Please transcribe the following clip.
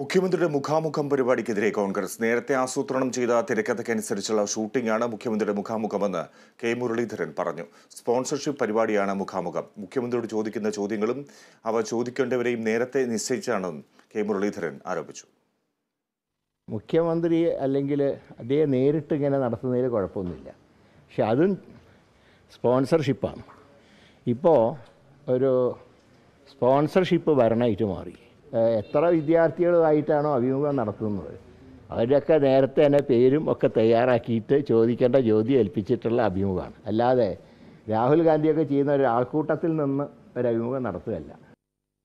മുഖ്യമന്ത്രിയുടെ മുഖാമുഖം പരിപാടിക്കെതിരെ കോൺഗ്രസ് നേരത്തെ ആസൂത്രണം ചെയ്ത തിരക്കഥയ്ക്കനുസരിച്ചുള്ള ഷൂട്ടിംഗാണ് മുഖ്യമന്ത്രിയുടെ മുഖാമുഖമെന്ന് കെ മുരളീധരൻ പറഞ്ഞു സ്പോൺസർഷിപ്പ് പരിപാടിയാണ് മുഖാമുഖം മുഖ്യമന്ത്രിയോട് ചോദിക്കുന്ന ചോദ്യങ്ങളും അവ ചോദിക്കേണ്ടവരെയും നേരത്തെ നിശ്ചയിച്ചാണെന്നും കെ മുരളീധരൻ ആരോപിച്ചു മുഖ്യമന്ത്രി അല്ലെങ്കിൽ അദ്ദേഹം നേരിട്ട് ഇങ്ങനെ നടത്തുന്നതിൽ കുഴപ്പമൊന്നുമില്ല പക്ഷെ അതും സ്പോൺസർഷിപ്പാണ് ഇപ്പോൾ ഒരു സ്പോൺസർഷിപ്പ് ഭരണമായിട്ട് മാറി എത്ര വിദ്യാർത്ഥികളുമായിട്ടാണോ അഭിമുഖം നടത്തുന്നത് അവരൊക്കെ നേരത്തെ തന്നെ പേരും ഒക്കെ തയ്യാറാക്കിയിട്ട് ചോദിക്കേണ്ട ചോദ്യം ഏൽപ്പിച്ചിട്ടുള്ള അഭിമുഖമാണ് അല്ലാതെ രാഹുൽ ഗാന്ധിയൊക്കെ ചെയ്യുന്ന ഒരു ആൾക്കൂട്ടത്തിൽ നിന്ന് ഒരു അഭിമുഖം നടത്തുകയല്ല